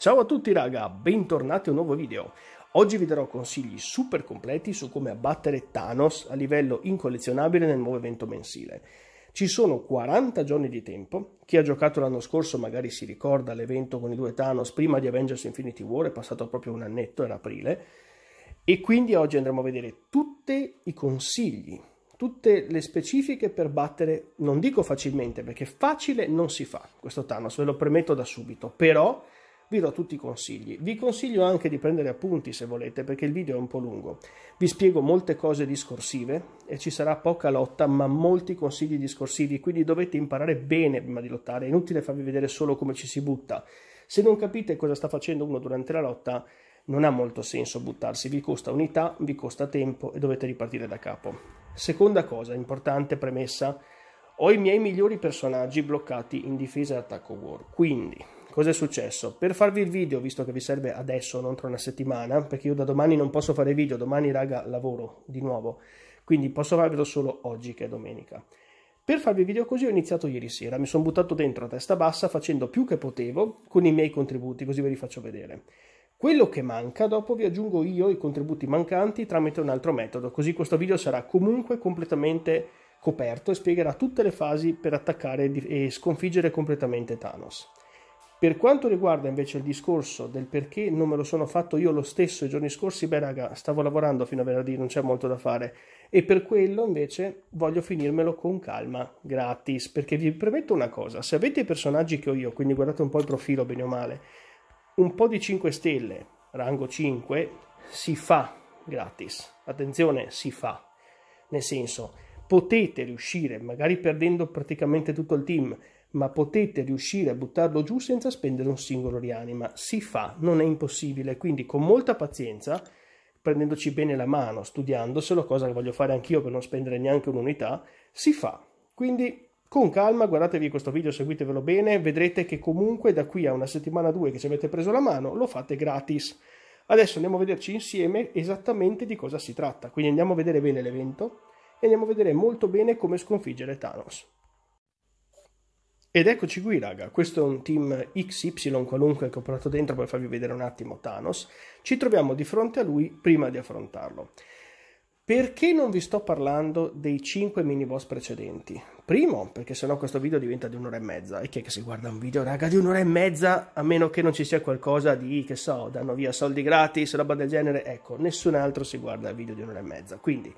Ciao a tutti raga, bentornati a un nuovo video. Oggi vi darò consigli super completi su come abbattere Thanos a livello incollezionabile nel nuovo evento mensile. Ci sono 40 giorni di tempo, chi ha giocato l'anno scorso magari si ricorda l'evento con i due Thanos prima di Avengers Infinity War, è passato proprio un annetto, era aprile, e quindi oggi andremo a vedere tutti i consigli, tutte le specifiche per battere, non dico facilmente perché facile non si fa questo Thanos, ve lo premetto da subito, però vi do tutti i consigli. Vi consiglio anche di prendere appunti se volete, perché il video è un po' lungo. Vi spiego molte cose discorsive e ci sarà poca lotta, ma molti consigli discorsivi, quindi dovete imparare bene prima di lottare, è inutile farvi vedere solo come ci si butta. Se non capite cosa sta facendo uno durante la lotta, non ha molto senso buttarsi, vi costa unità, vi costa tempo e dovete ripartire da capo. Seconda cosa, importante premessa, ho i miei migliori personaggi bloccati in difesa e attacco war, quindi Cosa è successo? Per farvi il video, visto che vi serve adesso, non tra una settimana, perché io da domani non posso fare video, domani raga lavoro di nuovo, quindi posso farvelo solo oggi che è domenica. Per farvi video così ho iniziato ieri sera, mi sono buttato dentro a testa bassa facendo più che potevo con i miei contributi, così ve li faccio vedere. Quello che manca dopo vi aggiungo io i contributi mancanti tramite un altro metodo, così questo video sarà comunque completamente coperto e spiegherà tutte le fasi per attaccare e sconfiggere completamente Thanos. Per quanto riguarda invece il discorso del perché non me lo sono fatto io lo stesso i giorni scorsi, beh raga, stavo lavorando fino a venerdì, non c'è molto da fare. E per quello invece voglio finirmelo con calma, gratis, perché vi prometto una cosa, se avete i personaggi che ho io, quindi guardate un po' il profilo bene o male, un po' di 5 stelle, rango 5, si fa gratis. Attenzione, si fa. Nel senso, potete riuscire, magari perdendo praticamente tutto il team, ma potete riuscire a buttarlo giù senza spendere un singolo rianima. Si fa, non è impossibile, quindi con molta pazienza, prendendoci bene la mano, studiandoselo, cosa che voglio fare anch'io per non spendere neanche un'unità, si fa. Quindi con calma guardatevi questo video, seguitevelo bene, vedrete che comunque da qui a una settimana o due che ci avete preso la mano lo fate gratis. Adesso andiamo a vederci insieme esattamente di cosa si tratta, quindi andiamo a vedere bene l'evento e andiamo a vedere molto bene come sconfiggere Thanos. Ed eccoci qui, raga. Questo è un team XY qualunque che ho portato dentro per farvi vedere un attimo Thanos. Ci troviamo di fronte a lui prima di affrontarlo. Perché non vi sto parlando dei 5 mini boss precedenti? Primo, perché sennò questo video diventa di un'ora e mezza. E chi è che si guarda un video, raga, di un'ora e mezza? A meno che non ci sia qualcosa di, che so, danno via soldi gratis, roba del genere. Ecco, nessun altro si guarda il video di un'ora e mezza. Quindi,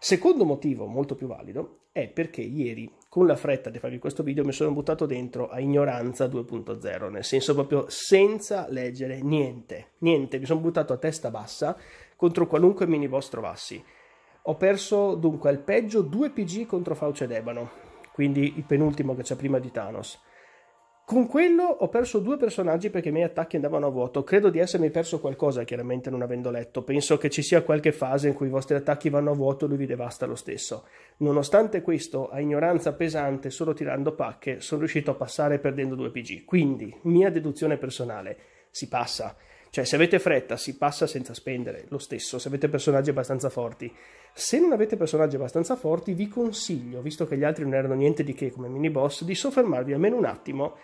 secondo motivo molto più valido è perché ieri con la fretta di farvi questo video mi sono buttato dentro a ignoranza 2.0, nel senso proprio senza leggere niente, niente, mi sono buttato a testa bassa contro qualunque mini boss trovassi. Ho perso dunque al peggio 2 PG contro Fauce d'ebano quindi il penultimo che c'è prima di Thanos. Con quello ho perso due personaggi perché i miei attacchi andavano a vuoto. Credo di essermi perso qualcosa, chiaramente non avendo letto. Penso che ci sia qualche fase in cui i vostri attacchi vanno a vuoto e lui vi devasta lo stesso. Nonostante questo, a ignoranza pesante, solo tirando pacche, sono riuscito a passare perdendo due PG. Quindi, mia deduzione personale, si passa. Cioè, se avete fretta, si passa senza spendere, lo stesso, se avete personaggi abbastanza forti. Se non avete personaggi abbastanza forti, vi consiglio, visto che gli altri non erano niente di che come mini boss, di soffermarvi almeno un attimo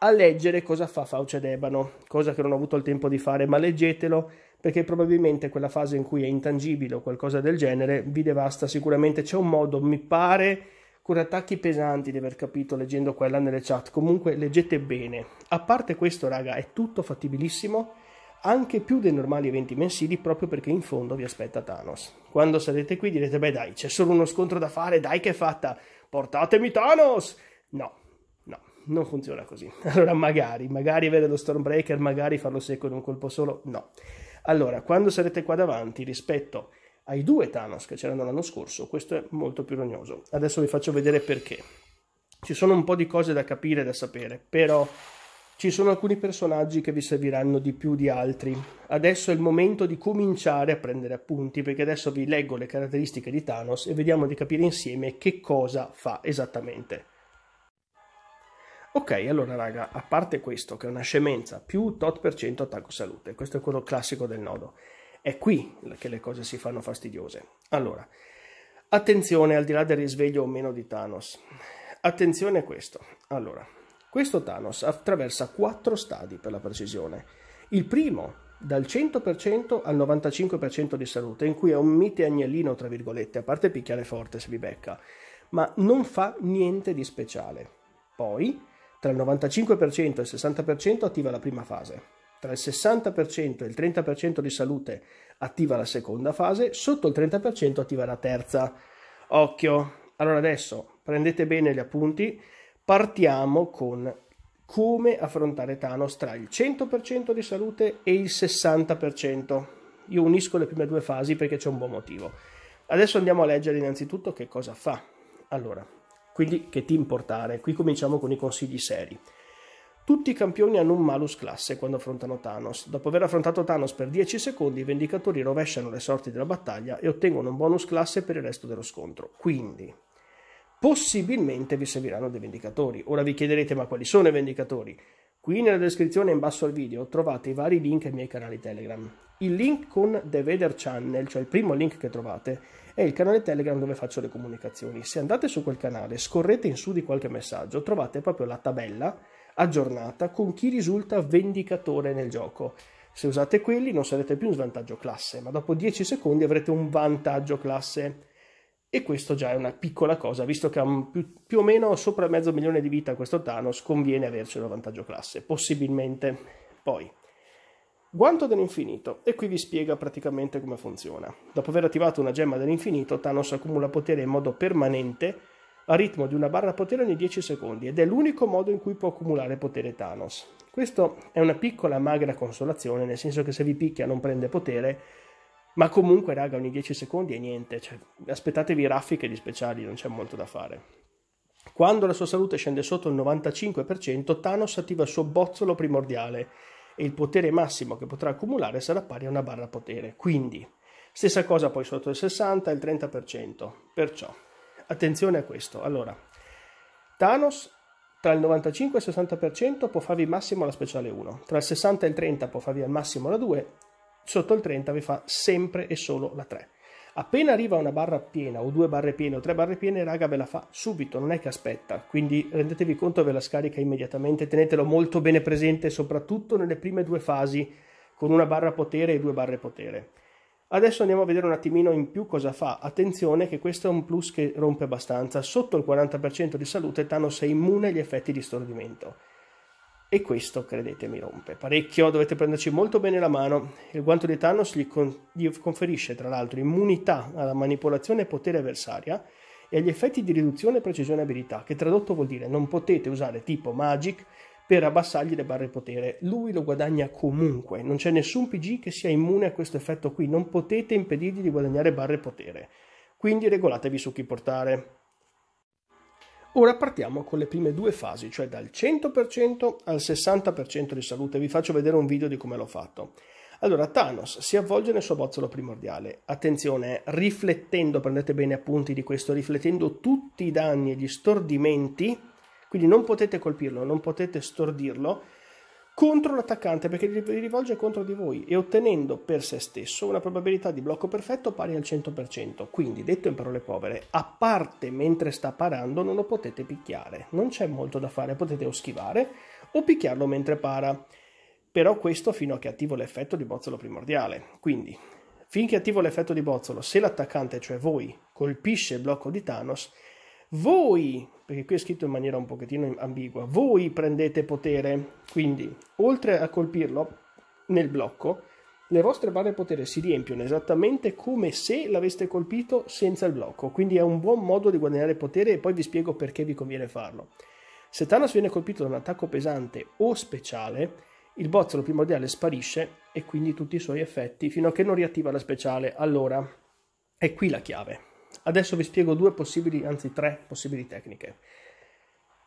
a leggere cosa fa Fauce Debano, cosa che non ho avuto il tempo di fare, ma leggetelo perché probabilmente quella fase in cui è intangibile o qualcosa del genere vi devasta sicuramente. C'è un modo, mi pare, con attacchi pesanti di aver capito leggendo quella nelle chat. Comunque leggete bene. A parte questo, raga, è tutto fattibilissimo, anche più dei normali eventi mensili, proprio perché in fondo vi aspetta Thanos. Quando sarete qui direte, beh dai, c'è solo uno scontro da fare, dai che è fatta, portatemi Thanos! No, non funziona così. Allora magari, magari avere lo Stormbreaker, magari farlo secco in un colpo solo, no. Allora, quando sarete qua davanti rispetto ai due Thanos che c'erano l'anno scorso, questo è molto più rognoso. Adesso vi faccio vedere perché. Ci sono un po' di cose da capire e da sapere, però ci sono alcuni personaggi che vi serviranno di più di altri. Adesso è il momento di cominciare a prendere appunti, perché adesso vi leggo le caratteristiche di Thanos e vediamo di capire insieme che cosa fa esattamente. Ok, allora raga, a parte questo che è una scemenza, più tot per cento attacco salute, questo è quello classico del nodo. È qui che le cose si fanno fastidiose. Allora, attenzione al di là del risveglio o meno di Thanos. Attenzione a questo. Allora, questo Thanos attraversa quattro stadi per la precisione. Il primo dal 100% al 95% di salute, in cui è un mite agnellino, tra virgolette, a parte picchiare forte se vi becca, ma non fa niente di speciale. Poi tra il 95% e il 60% attiva la prima fase, tra il 60% e il 30% di salute attiva la seconda fase, sotto il 30% attiva la terza. Occhio! Allora adesso prendete bene gli appunti, partiamo con come affrontare Thanos tra il 100% di salute e il 60%. Io unisco le prime due fasi perché c'è un buon motivo. Adesso andiamo a leggere innanzitutto che cosa fa. Allora, quindi che team portare? Qui cominciamo con i consigli seri. Tutti i campioni hanno un malus classe quando affrontano Thanos. Dopo aver affrontato Thanos per 10 secondi, i Vendicatori rovesciano le sorti della battaglia e ottengono un bonus classe per il resto dello scontro. Quindi, possibilmente vi serviranno dei Vendicatori. Ora vi chiederete, ma quali sono i Vendicatori? Qui nella descrizione in basso al video trovate i vari link ai miei canali Telegram. Il link con The Vader Channel, cioè il primo link che trovate, è il canale Telegram dove faccio le comunicazioni. Se andate su quel canale, scorrete in su di qualche messaggio, trovate proprio la tabella aggiornata con chi risulta vendicatore nel gioco. Se usate quelli non sarete più in svantaggio classe, ma dopo 10 secondi avrete un vantaggio classe. E questo già è una piccola cosa, visto che ha più, più o meno sopra mezzo milione di vita questo Thanos, conviene avercelo vantaggio classe, possibilmente. Poi, Guanto dell'infinito, e qui vi spiega praticamente come funziona. Dopo aver attivato una gemma dell'infinito, Thanos accumula potere in modo permanente a ritmo di una barra potere ogni 10 secondi ed è l'unico modo in cui può accumulare potere Thanos. Questo è una piccola magra consolazione, nel senso che se vi picchia non prende potere, ma comunque raga ogni 10 secondi è niente, cioè, aspettatevi raffiche di speciali, non c'è molto da fare. Quando la sua salute scende sotto il 95%, Thanos attiva il suo bozzolo primordiale e il potere massimo che potrà accumulare sarà pari a una barra potere. Quindi, stessa cosa poi sotto il 60 il 30%. Perciò, attenzione a questo. Allora, Thanos tra il 95 e il 60% può farvi massimo la speciale 1, tra il 60 e il 30 può farvi al massimo la 2, sotto il 30 vi fa sempre e solo la 3. Appena arriva una barra piena o due barre piene o tre barre piene, raga, ve la fa subito, non è che aspetta. Quindi rendetevi conto, ve la scarica immediatamente, tenetelo molto bene presente, soprattutto nelle prime due fasi, con una barra potere e due barre potere. Adesso andiamo a vedere un attimino in più cosa fa. Attenzione che questo è un plus che rompe abbastanza. Sotto il 40% di salute Thanos è immune agli effetti di stordimento. E questo, credetemi, rompe parecchio, dovete prenderci molto bene la mano. Il guanto di Thanos gli, con- gli conferisce, tra l'altro, immunità alla manipolazione e potere avversaria e agli effetti di riduzione, precisione e abilità, che tradotto vuol dire non potete usare tipo Magic per abbassargli le barre potere. Lui lo guadagna comunque, non c'è nessun PG che sia immune a questo effetto qui, non potete impedirgli di guadagnare barre potere. Quindi regolatevi su chi portare. Ora partiamo con le prime due fasi, cioè dal 100% al 60% di salute. Vi faccio vedere un video di come l'ho fatto. Allora, Thanos si avvolge nel suo bozzolo primordiale. Attenzione, eh, riflettendo, prendete bene appunti di questo, riflettendo tutti i danni e gli stordimenti, quindi non potete colpirlo, non potete stordirlo, contro l'attaccante perché li rivolge contro di voi e ottenendo per se stesso una probabilità di blocco perfetto pari al 100%. Quindi, detto in parole povere, a parte mentre sta parando non lo potete picchiare, non c'è molto da fare, potete o schivare o picchiarlo mentre para. Però questo fino a che attivo l'effetto di bozzolo primordiale. Quindi, finché attivo l'effetto di bozzolo, se l'attaccante, cioè voi, colpisce il blocco di Thanos, voi perché qui è scritto in maniera un pochettino ambigua, voi prendete potere, quindi oltre a colpirlo nel blocco, le vostre barre potere si riempiono esattamente come se l'aveste colpito senza il blocco, quindi è un buon modo di guadagnare potere e poi vi spiego perché vi conviene farlo. Se Thanos viene colpito da un attacco pesante o speciale, il bozzolo primordiale sparisce e quindi tutti i suoi effetti fino a che non riattiva la speciale. Allora, è qui la chiave. Adesso vi spiego due possibili, anzi tre possibili tecniche.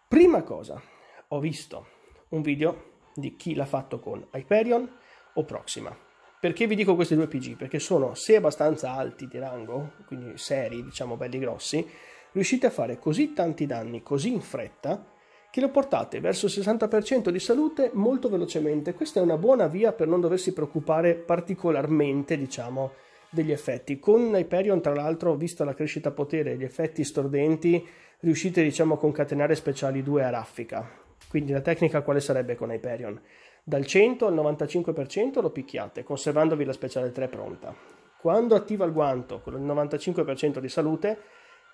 Prima cosa, ho visto un video di chi l'ha fatto con Hyperion o Proxima. Perché vi dico questi due PG? Perché sono se abbastanza alti di rango, quindi seri, diciamo belli grossi, riuscite a fare così tanti danni così in fretta che lo portate verso il 60% di salute molto velocemente. Questa è una buona via per non doversi preoccupare particolarmente, diciamo, degli effetti. Con Hyperion, tra l'altro, visto la crescita potere e gli effetti stordenti, riuscite diciamo a concatenare speciali 2 a raffica. Quindi la tecnica quale sarebbe con Hyperion? Dal 100 al 95% lo picchiate, conservandovi la speciale 3 pronta. Quando attiva il guanto con il 95% di salute,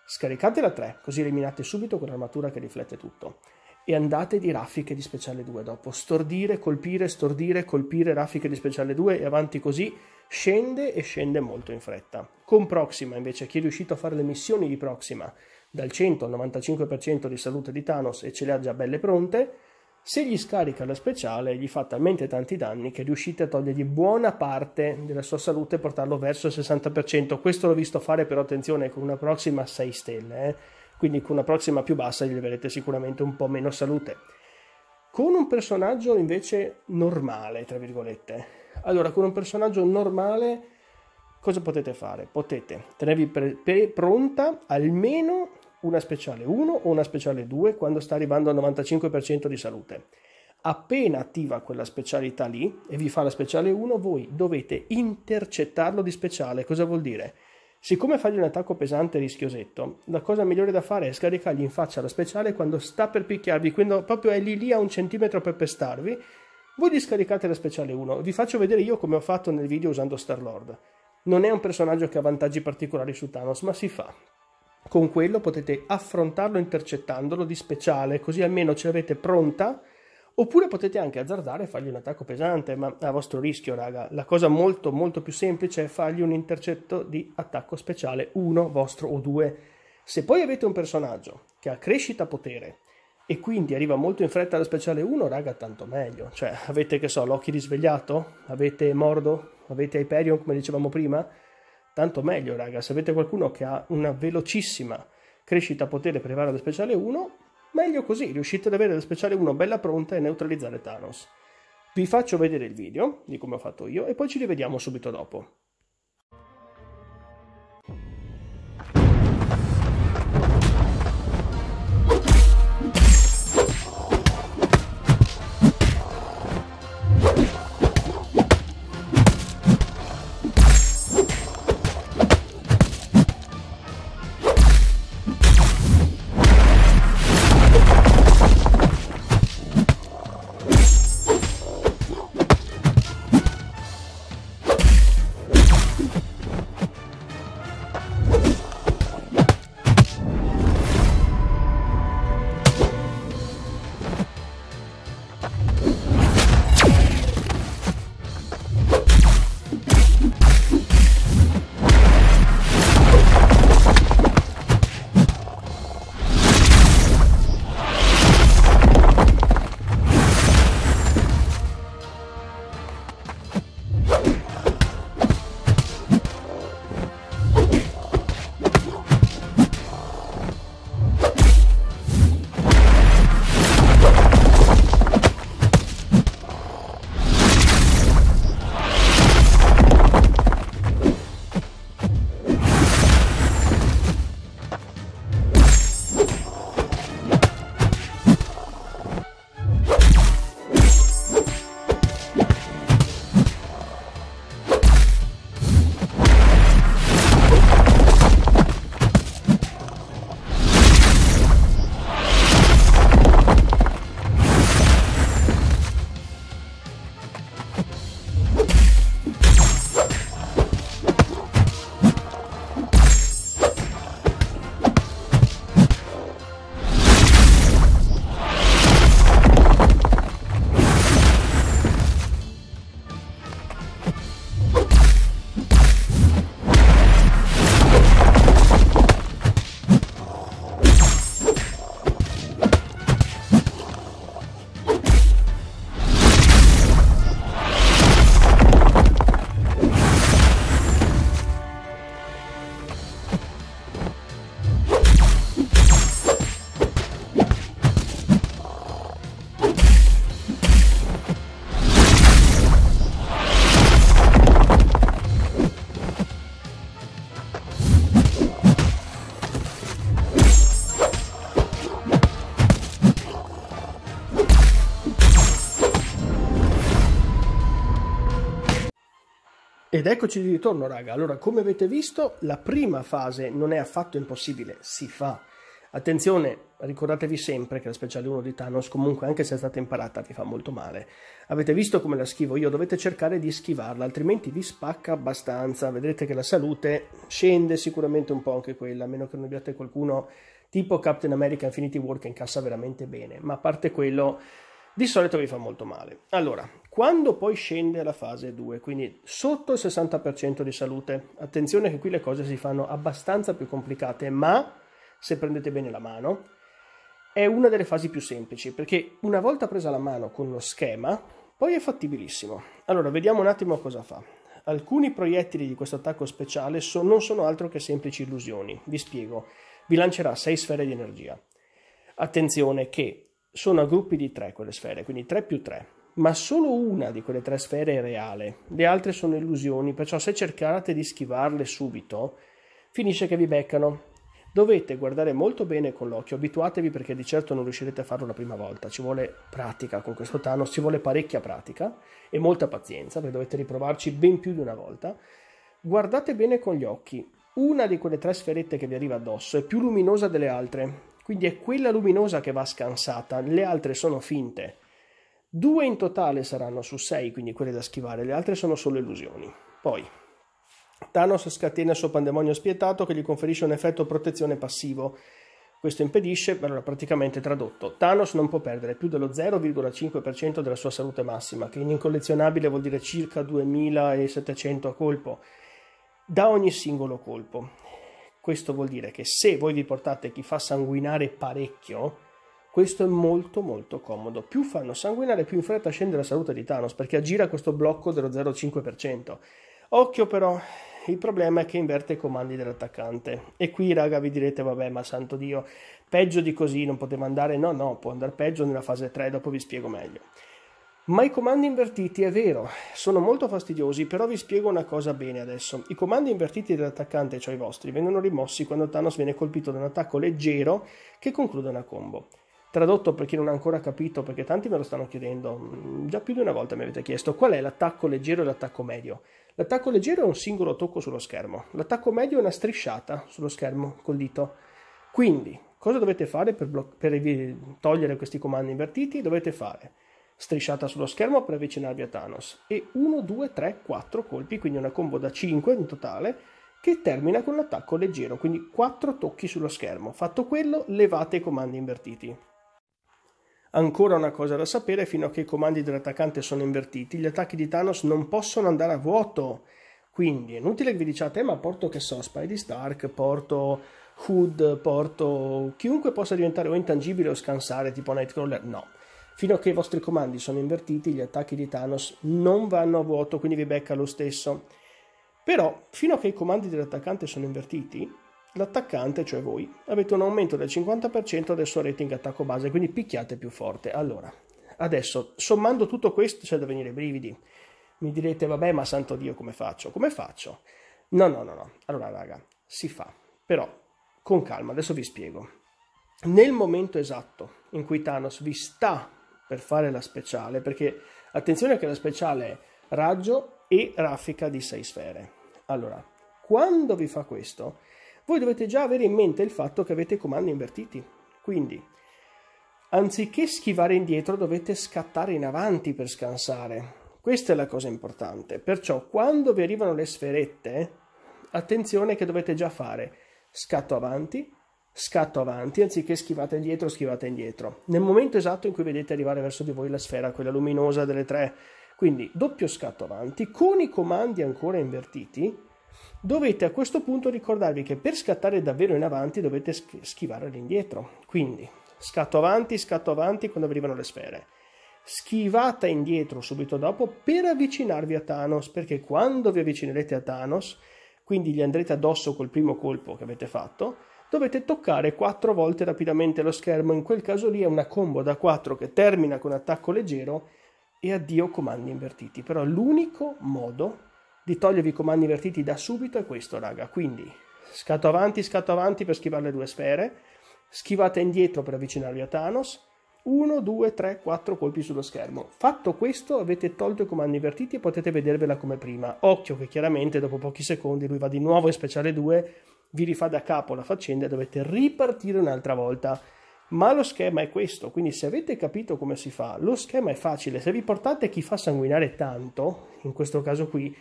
scaricate la 3, così eliminate subito quell'armatura che riflette tutto e andate di raffiche di speciale 2 dopo. Stordire, colpire, stordire, colpire, raffiche di speciale 2 e avanti così scende e scende molto in fretta. Con Proxima invece, chi è riuscito a fare le missioni di Proxima dal 100 al 95% di salute di Thanos e ce le ha già belle pronte, se gli scarica la speciale gli fa talmente tanti danni che riuscite a togliergli buona parte della sua salute e portarlo verso il 60%. Questo l'ho visto fare però attenzione con una Proxima a 6 stelle, eh quindi con una prossima più bassa gli avrete sicuramente un po' meno salute. Con un personaggio invece normale, tra virgolette, allora con un personaggio normale cosa potete fare? Potete tenervi pre- pre- pronta almeno una speciale 1 o una speciale 2 quando sta arrivando al 95% di salute. Appena attiva quella specialità lì e vi fa la speciale 1, voi dovete intercettarlo di speciale. Cosa vuol dire? Siccome fargli un attacco pesante e rischiosetto, la cosa migliore da fare è scaricargli in faccia la speciale quando sta per picchiarvi, quando proprio è lì lì a un centimetro per pestarvi. Voi gli scaricate la speciale 1, vi faccio vedere io come ho fatto nel video usando Star-Lord. Non è un personaggio che ha vantaggi particolari su Thanos, ma si fa. Con quello potete affrontarlo intercettandolo di speciale, così almeno ce l'avete pronta Oppure potete anche azzardare e fargli un attacco pesante, ma a vostro rischio, raga. La cosa molto molto più semplice è fargli un intercetto di attacco speciale, uno vostro o due. Se poi avete un personaggio che ha crescita potere e quindi arriva molto in fretta alla speciale 1, raga, tanto meglio. Cioè, avete che so, l'occhi risvegliato? Avete Mordo? Avete Hyperion, come dicevamo prima? Tanto meglio, raga. Se avete qualcuno che ha una velocissima crescita potere per arrivare alla speciale 1, Meglio così, riuscite ad avere la speciale 1 bella pronta e neutralizzare Thanos. Vi faccio vedere il video di come ho fatto io e poi ci rivediamo subito dopo. Ed eccoci di ritorno, raga. Allora, come avete visto, la prima fase non è affatto impossibile, si fa. Attenzione, ricordatevi sempre che la speciale 1 di Thanos, comunque anche se è stata imparata, vi fa molto male. Avete visto come la schivo io, dovete cercare di schivarla, altrimenti vi spacca abbastanza. Vedrete che la salute scende sicuramente un po' anche quella, a meno che non abbiate qualcuno tipo Captain America Infinity War che incassa veramente bene. Ma a parte quello, di solito vi fa molto male. Allora, quando poi scende alla fase 2, quindi sotto il 60% di salute, attenzione che qui le cose si fanno abbastanza più complicate, ma se prendete bene la mano, è una delle fasi più semplici, perché una volta presa la mano con lo schema, poi è fattibilissimo. Allora, vediamo un attimo cosa fa. Alcuni proiettili di questo attacco speciale so- non sono altro che semplici illusioni. Vi spiego. Vi lancerà 6 sfere di energia. Attenzione che sono a gruppi di 3 quelle sfere, quindi 3 più 3 ma solo una di quelle tre sfere è reale, le altre sono illusioni, perciò se cercate di schivarle subito, finisce che vi beccano. Dovete guardare molto bene con l'occhio, abituatevi perché di certo non riuscirete a farlo la prima volta, ci vuole pratica con questo Thanos, ci vuole parecchia pratica e molta pazienza perché dovete riprovarci ben più di una volta. Guardate bene con gli occhi, una di quelle tre sferette che vi arriva addosso è più luminosa delle altre, quindi è quella luminosa che va scansata, le altre sono finte Due in totale saranno su sei, quindi quelle da schivare, le altre sono solo illusioni. Poi, Thanos scatena il suo pandemonio spietato che gli conferisce un effetto protezione passivo. Questo impedisce, allora praticamente tradotto, Thanos non può perdere più dello 0,5% della sua salute massima, che in incollezionabile vuol dire circa 2700 a colpo, da ogni singolo colpo. Questo vuol dire che se voi vi portate chi fa sanguinare parecchio, questo è molto molto comodo. Più fanno sanguinare, più in fretta scende la salute di Thanos perché aggira questo blocco dello 0,5%. Occhio però, il problema è che inverte i comandi dell'attaccante. E qui, raga, vi direte, vabbè, ma santo Dio, peggio di così non poteva andare. No, no, può andare peggio nella fase 3, dopo vi spiego meglio. Ma i comandi invertiti, è vero, sono molto fastidiosi, però vi spiego una cosa bene adesso. I comandi invertiti dell'attaccante, cioè i vostri, vengono rimossi quando Thanos viene colpito da un attacco leggero che conclude una combo. Tradotto per chi non ha ancora capito, perché tanti me lo stanno chiedendo, mm, già più di una volta mi avete chiesto qual è l'attacco leggero e l'attacco medio. L'attacco leggero è un singolo tocco sullo schermo, l'attacco medio è una strisciata sullo schermo col dito. Quindi, cosa dovete fare per, bloc- per togliere questi comandi invertiti? Dovete fare strisciata sullo schermo per avvicinarvi a Thanos e 1, 2, 3, 4 colpi, quindi una combo da 5 in totale che termina con l'attacco leggero, quindi 4 tocchi sullo schermo. Fatto quello, levate i comandi invertiti. Ancora una cosa da sapere, fino a che i comandi dell'attaccante sono invertiti, gli attacchi di Thanos non possono andare a vuoto. Quindi è inutile che vi diciate, ma porto che so, Spidey Stark, porto Hood, porto chiunque possa diventare o intangibile o scansare, tipo Nightcrawler, no. Fino a che i vostri comandi sono invertiti, gli attacchi di Thanos non vanno a vuoto, quindi vi becca lo stesso. Però, fino a che i comandi dell'attaccante sono invertiti, l'attaccante, cioè voi, avete un aumento del 50% del suo rating attacco base, quindi picchiate più forte. Allora, adesso, sommando tutto questo, c'è da venire i brividi. Mi direte, vabbè, ma santo Dio, come faccio? Come faccio? No, no, no, no. Allora, raga, si fa. Però, con calma, adesso vi spiego. Nel momento esatto in cui Thanos vi sta per fare la speciale, perché attenzione che la speciale è raggio e raffica di 6 sfere. Allora, quando vi fa questo, voi dovete già avere in mente il fatto che avete i comandi invertiti. Quindi, anziché schivare indietro, dovete scattare in avanti per scansare. Questa è la cosa importante. Perciò, quando vi arrivano le sferette, attenzione che dovete già fare scatto avanti, scatto avanti, anziché schivate indietro, schivate indietro. Nel momento esatto in cui vedete arrivare verso di voi la sfera, quella luminosa delle tre, quindi doppio scatto avanti, con i comandi ancora invertiti, Dovete a questo punto ricordarvi che per scattare davvero in avanti dovete schivare all'indietro. Quindi scatto avanti, scatto avanti quando arrivano le sfere. Schivata indietro subito dopo per avvicinarvi a Thanos, perché quando vi avvicinerete a Thanos, quindi gli andrete addosso col primo colpo che avete fatto, dovete toccare 4 volte rapidamente lo schermo. In quel caso lì è una combo da 4 che termina con attacco leggero e addio comandi invertiti. Però l'unico modo di togliervi i comandi invertiti da subito è questo, raga. Quindi scatto avanti, scatto avanti per schivare le due sfere, schivate indietro per avvicinarvi a Thanos, 1, 2, 3, 4 colpi sullo schermo. Fatto questo avete tolto i comandi invertiti e potete vedervela come prima. Occhio che chiaramente dopo pochi secondi lui va di nuovo in speciale 2, vi rifà da capo la faccenda e dovete ripartire un'altra volta. Ma lo schema è questo, quindi se avete capito come si fa, lo schema è facile. Se vi portate chi fa sanguinare tanto, in questo caso qui,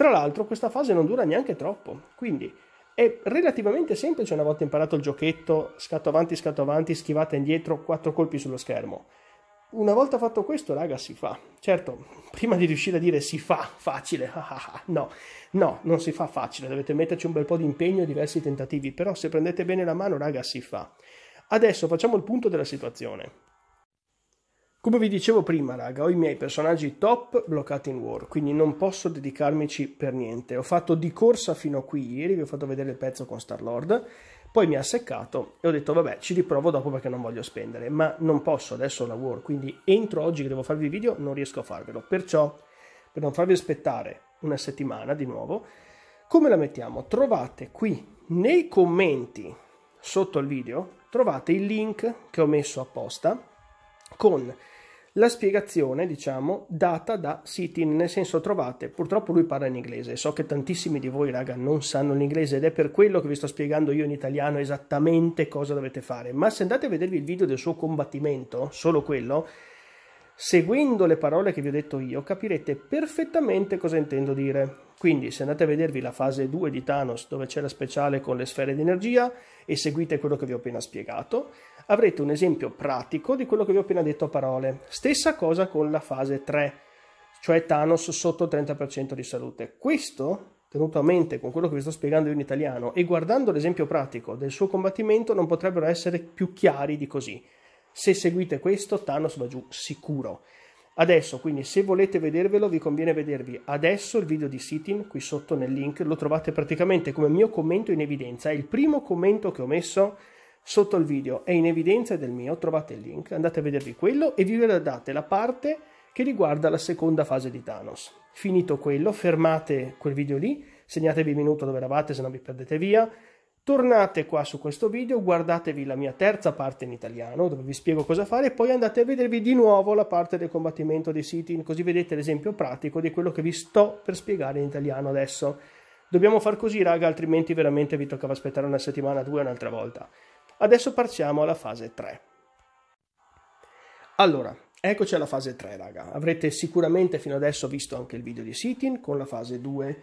tra l'altro questa fase non dura neanche troppo, quindi è relativamente semplice una volta imparato il giochetto, scatto avanti, scatto avanti, schivata indietro, quattro colpi sullo schermo. Una volta fatto questo, raga, si fa. Certo, prima di riuscire a dire si fa facile, ah, ah, ah, no, no, non si fa facile, dovete metterci un bel po' di impegno e diversi tentativi, però se prendete bene la mano, raga, si fa. Adesso facciamo il punto della situazione. Come vi dicevo prima, raga, ho i miei personaggi top bloccati in war, quindi non posso dedicarmici per niente. Ho fatto di corsa fino a qui ieri, vi ho fatto vedere il pezzo con Star-Lord, poi mi ha seccato e ho detto vabbè, ci riprovo dopo perché non voglio spendere, ma non posso adesso la war, quindi entro oggi che devo farvi video non riesco a farvelo. Perciò, per non farvi aspettare una settimana di nuovo, come la mettiamo? Trovate qui nei commenti sotto il video, trovate il link che ho messo apposta con la spiegazione, diciamo, data da Sitin, nel senso trovate, purtroppo lui parla in inglese, so che tantissimi di voi raga non sanno l'inglese ed è per quello che vi sto spiegando io in italiano esattamente cosa dovete fare, ma se andate a vedervi il video del suo combattimento, solo quello, Seguendo le parole che vi ho detto io capirete perfettamente cosa intendo dire. Quindi se andate a vedervi la fase 2 di Thanos dove c'è la speciale con le sfere di energia e seguite quello che vi ho appena spiegato, avrete un esempio pratico di quello che vi ho appena detto a parole. Stessa cosa con la fase 3, cioè Thanos sotto il 30% di salute. Questo tenuto a mente con quello che vi sto spiegando io in italiano e guardando l'esempio pratico del suo combattimento non potrebbero essere più chiari di così. Se seguite questo, Thanos va giù sicuro. Adesso, quindi, se volete vedervelo, vi conviene vedervi adesso il video di Sitin qui sotto nel link. Lo trovate praticamente come mio commento in evidenza. È il primo commento che ho messo sotto il video, è in evidenza del mio. Trovate il link, andate a vedervi quello e vi guardate la parte che riguarda la seconda fase di Thanos. Finito quello, fermate quel video lì, segnatevi il minuto dove eravate, se no vi perdete via Tornate qua su questo video, guardatevi la mia terza parte in italiano dove vi spiego cosa fare e poi andate a vedervi di nuovo la parte del combattimento dei siti, così vedete l'esempio pratico di quello che vi sto per spiegare in italiano adesso. Dobbiamo far così raga, altrimenti veramente vi toccava aspettare una settimana, due, un'altra volta. Adesso partiamo alla fase 3. Allora, eccoci alla fase 3 raga, avrete sicuramente fino adesso visto anche il video di Sitin con la fase 2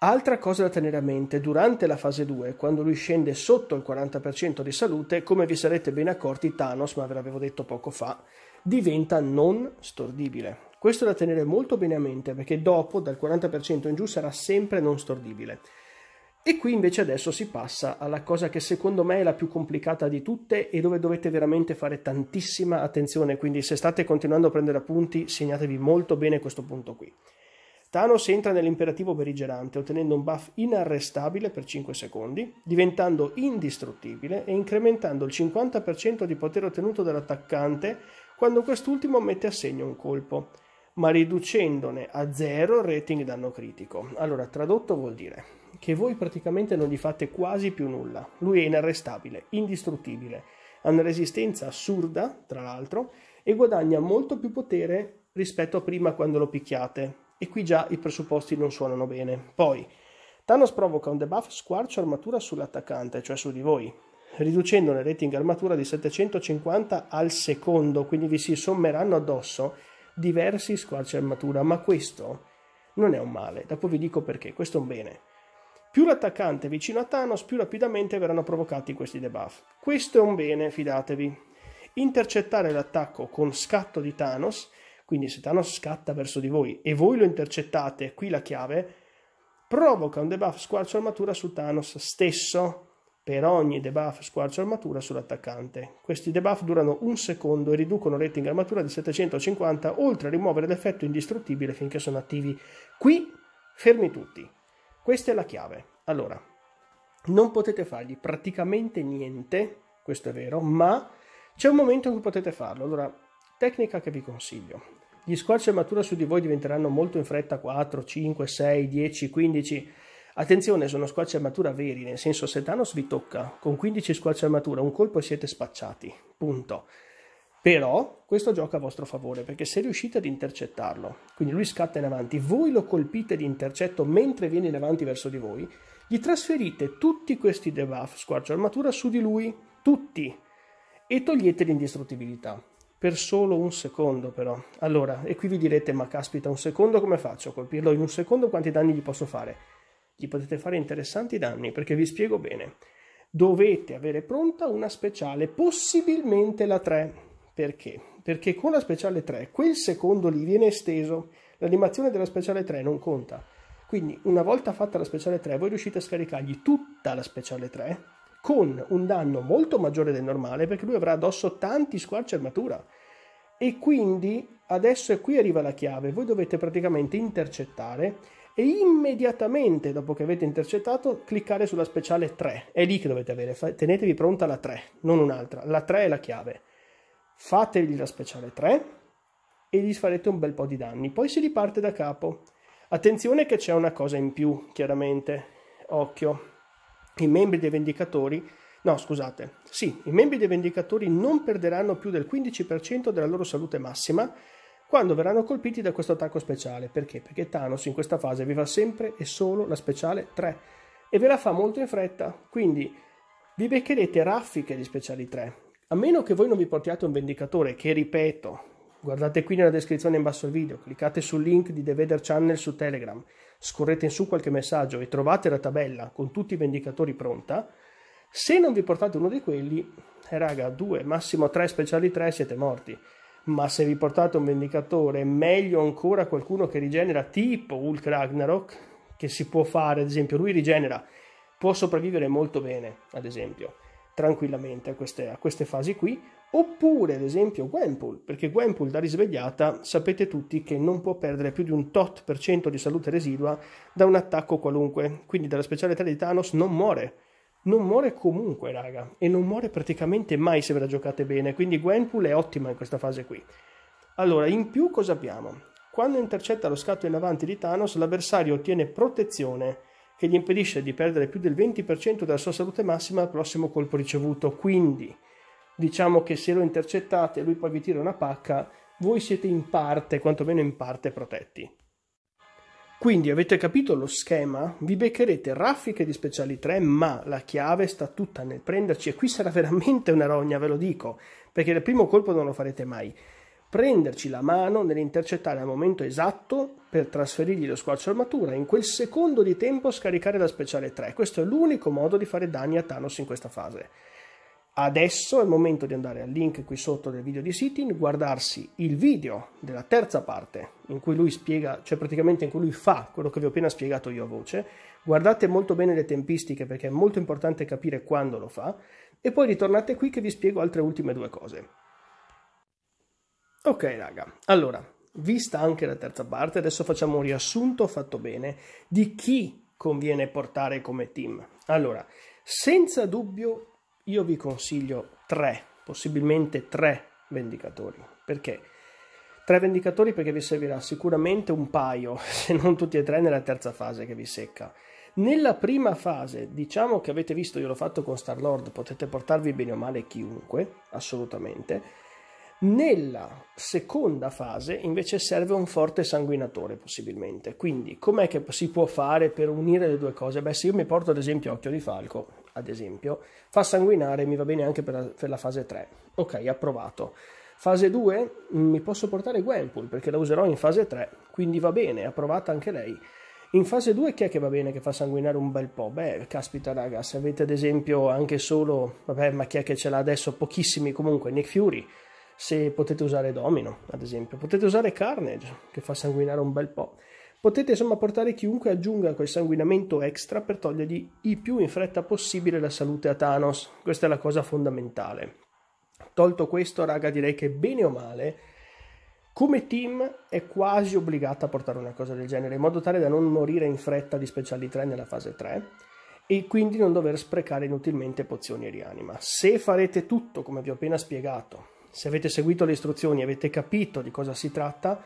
Altra cosa da tenere a mente, durante la fase 2, quando lui scende sotto il 40% di salute, come vi sarete ben accorti, Thanos, ma ve l'avevo detto poco fa, diventa non stordibile. Questo è da tenere molto bene a mente perché dopo, dal 40% in giù, sarà sempre non stordibile. E qui invece adesso si passa alla cosa che secondo me è la più complicata di tutte e dove dovete veramente fare tantissima attenzione, quindi se state continuando a prendere appunti segnatevi molto bene questo punto qui. Thanos entra nell'imperativo berigerante ottenendo un buff inarrestabile per 5 secondi, diventando indistruttibile e incrementando il 50% di potere ottenuto dall'attaccante quando quest'ultimo mette a segno un colpo, ma riducendone a zero il rating danno critico. Allora, tradotto vuol dire che voi praticamente non gli fate quasi più nulla. Lui è inarrestabile, indistruttibile, ha una resistenza assurda, tra l'altro, e guadagna molto più potere rispetto a prima quando lo picchiate, e qui già i presupposti non suonano bene. Poi, Thanos provoca un debuff squarcio armatura sull'attaccante, cioè su di voi, riducendo le rating armatura di 750 al secondo, quindi vi si sommeranno addosso diversi squarci armatura, ma questo non è un male, dopo vi dico perché, questo è un bene. Più l'attaccante è vicino a Thanos, più rapidamente verranno provocati questi debuff. Questo è un bene, fidatevi. Intercettare l'attacco con scatto di Thanos quindi se Thanos scatta verso di voi e voi lo intercettate, qui la chiave, provoca un debuff squarcio armatura su Thanos stesso per ogni debuff squarcio armatura sull'attaccante. Questi debuff durano un secondo e riducono rating armatura di 750 oltre a rimuovere l'effetto indistruttibile finché sono attivi. Qui fermi tutti. Questa è la chiave. Allora, non potete fargli praticamente niente, questo è vero, ma c'è un momento in cui potete farlo. Allora, tecnica che vi consiglio. Gli squarci a matura su di voi diventeranno molto in fretta 4, 5, 6, 10, 15. Attenzione, sono squarci armatura veri, nel senso se Thanos vi tocca con 15 squarci armatura, un colpo e siete spacciati, punto. Però questo gioca a vostro favore, perché se riuscite ad intercettarlo, quindi lui scatta in avanti, voi lo colpite di intercetto mentre viene in avanti verso di voi, gli trasferite tutti questi debuff squarcio armatura su di lui, tutti, e togliete l'indistruttibilità per solo un secondo però. Allora, e qui vi direte, ma caspita, un secondo come faccio? a Colpirlo in un secondo quanti danni gli posso fare? Gli potete fare interessanti danni, perché vi spiego bene. Dovete avere pronta una speciale, possibilmente la 3. Perché? Perché con la speciale 3 quel secondo lì viene esteso, l'animazione della speciale 3 non conta. Quindi una volta fatta la speciale 3 voi riuscite a scaricargli tutta la speciale 3 con un danno molto maggiore del normale perché lui avrà addosso tanti squarci armatura e quindi adesso e qui arriva la chiave, voi dovete praticamente intercettare e immediatamente dopo che avete intercettato cliccare sulla speciale 3, è lì che dovete avere, tenetevi pronta la 3, non un'altra, la 3 è la chiave, fategli la speciale 3 e gli farete un bel po' di danni, poi si riparte da capo. Attenzione che c'è una cosa in più, chiaramente, occhio i membri dei Vendicatori No, scusate. Sì, i membri dei Vendicatori non perderanno più del 15% della loro salute massima quando verranno colpiti da questo attacco speciale. Perché? Perché Thanos in questa fase vi fa sempre e solo la speciale 3 e ve la fa molto in fretta. Quindi vi beccherete raffiche di speciali 3. A meno che voi non vi portiate un Vendicatore, che ripeto, guardate qui nella descrizione in basso al video, cliccate sul link di The Vader Channel su Telegram scorrete in su qualche messaggio e trovate la tabella con tutti i vendicatori pronta, se non vi portate uno di quelli, eh, raga, due, massimo tre speciali tre siete morti. Ma se vi portate un vendicatore, meglio ancora qualcuno che rigenera tipo Hulk Ragnarok, che si può fare, ad esempio, lui rigenera, può sopravvivere molto bene, ad esempio tranquillamente a queste, a queste fasi qui, oppure ad esempio Gwenpool, perché Gwenpool da risvegliata sapete tutti che non può perdere più di un tot per cento di salute residua da un attacco qualunque, quindi dalla specialità di Thanos non muore, non muore comunque raga, e non muore praticamente mai se ve la giocate bene, quindi Gwenpool è ottima in questa fase qui. Allora, in più cosa abbiamo? Quando intercetta lo scatto in avanti di Thanos, l'avversario ottiene protezione, che gli impedisce di perdere più del 20% della sua salute massima al prossimo colpo ricevuto. Quindi diciamo che se lo intercettate e lui poi vi tira una pacca, voi siete in parte, quantomeno in parte, protetti. Quindi avete capito lo schema? Vi beccherete raffiche di speciali 3, ma la chiave sta tutta nel prenderci e qui sarà veramente una rogna, ve lo dico, perché il primo colpo non lo farete mai prenderci la mano nell'intercettare al momento esatto per trasferirgli lo squarcio armatura, in quel secondo di tempo scaricare la speciale 3. Questo è l'unico modo di fare danni a Thanos in questa fase. Adesso è il momento di andare al link qui sotto del video di Sitin, guardarsi il video della terza parte in cui lui spiega, cioè praticamente in cui lui fa quello che vi ho appena spiegato io a voce. Guardate molto bene le tempistiche perché è molto importante capire quando lo fa e poi ritornate qui che vi spiego altre ultime due cose. Ok, raga. Allora, vista anche la terza parte, adesso facciamo un riassunto fatto bene di chi conviene portare come team. Allora, senza dubbio io vi consiglio tre, possibilmente tre vendicatori. Perché? Tre vendicatori perché vi servirà sicuramente un paio, se non tutti e tre, nella terza fase che vi secca. Nella prima fase, diciamo che avete visto, io l'ho fatto con Star Lord, potete portarvi bene o male chiunque, assolutamente nella seconda fase invece serve un forte sanguinatore possibilmente, quindi com'è che si può fare per unire le due cose? Beh se io mi porto ad esempio Occhio di Falco, ad esempio, fa sanguinare e mi va bene anche per la, per la fase 3, ok approvato. Fase 2 mm, mi posso portare Gwenpool perché la userò in fase 3, quindi va bene, approvata anche lei. In fase 2 chi è che va bene che fa sanguinare un bel po'? Beh, caspita raga, se avete ad esempio anche solo, vabbè, ma chi è che ce l'ha adesso? Pochissimi comunque, Nick Fury se potete usare Domino, ad esempio, potete usare Carnage, che fa sanguinare un bel po'. Potete insomma portare chiunque aggiunga quel sanguinamento extra per togliergli il più in fretta possibile la salute a Thanos. Questa è la cosa fondamentale. Tolto questo, raga, direi che bene o male, come team è quasi obbligata a portare una cosa del genere, in modo tale da non morire in fretta di speciali 3 nella fase 3 e quindi non dover sprecare inutilmente pozioni e rianima. Se farete tutto come vi ho appena spiegato, se avete seguito le istruzioni e avete capito di cosa si tratta,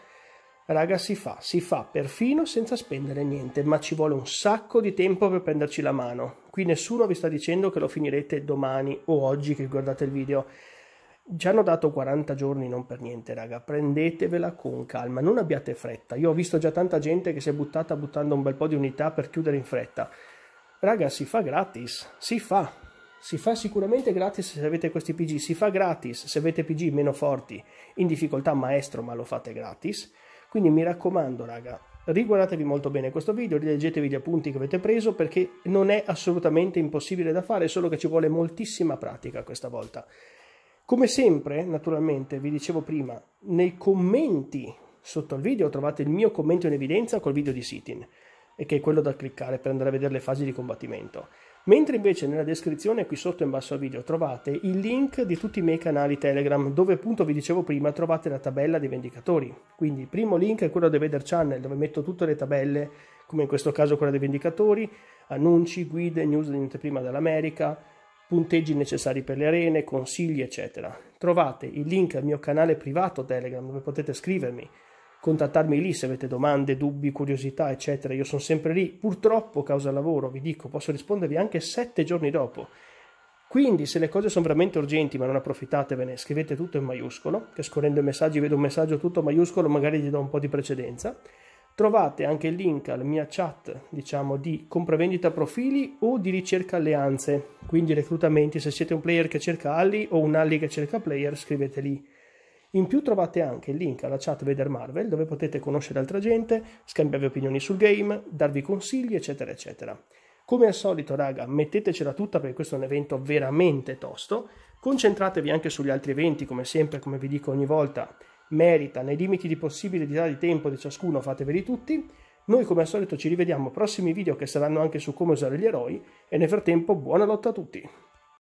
raga si fa, si fa perfino senza spendere niente, ma ci vuole un sacco di tempo per prenderci la mano. Qui nessuno vi sta dicendo che lo finirete domani o oggi che guardate il video. Ci hanno dato 40 giorni non per niente, raga. Prendetevela con calma, non abbiate fretta. Io ho visto già tanta gente che si è buttata buttando un bel po' di unità per chiudere in fretta. Raga, si fa gratis, si fa, si fa sicuramente gratis se avete questi PG, si fa gratis se avete PG meno forti, in difficoltà maestro ma lo fate gratis, quindi mi raccomando raga, riguardatevi molto bene questo video, rileggetevi gli appunti che avete preso perché non è assolutamente impossibile da fare, solo che ci vuole moltissima pratica questa volta. Come sempre, naturalmente, vi dicevo prima, nei commenti sotto al video trovate il mio commento in evidenza col video di Sitin, e che è quello da cliccare per andare a vedere le fasi di combattimento. Mentre invece nella descrizione qui sotto in basso al video trovate il link di tutti i miei canali Telegram dove appunto vi dicevo prima trovate la tabella dei vendicatori. Quindi il primo link è quello dei Veder Channel dove metto tutte le tabelle, come in questo caso quella dei vendicatori, annunci, guide, news di niente prima dall'America, punteggi necessari per le arene, consigli eccetera. Trovate il link al mio canale privato Telegram dove potete scrivermi contattarmi lì se avete domande, dubbi, curiosità, eccetera. Io sono sempre lì. Purtroppo, causa lavoro, vi dico, posso rispondervi anche sette giorni dopo. Quindi, se le cose sono veramente urgenti, ma non approfittatevene, scrivete tutto in maiuscolo, che scorrendo i messaggi vedo un messaggio tutto maiuscolo, magari gli do un po' di precedenza. Trovate anche il link alla mia chat, diciamo, di compravendita profili o di ricerca alleanze, quindi reclutamenti. Se siete un player che cerca alli o un alli che cerca player, scrivete lì in più trovate anche il link alla chat Vader Marvel dove potete conoscere altra gente, scambiare opinioni sul game, darvi consigli, eccetera, eccetera. Come al solito, raga, mettetecela tutta perché questo è un evento veramente tosto. Concentratevi anche sugli altri eventi, come sempre, come vi dico ogni volta, merita, nei limiti di possibilità di tempo di ciascuno, fateveli tutti. Noi come al solito ci rivediamo prossimi video che saranno anche su come usare gli eroi e nel frattempo buona lotta a tutti!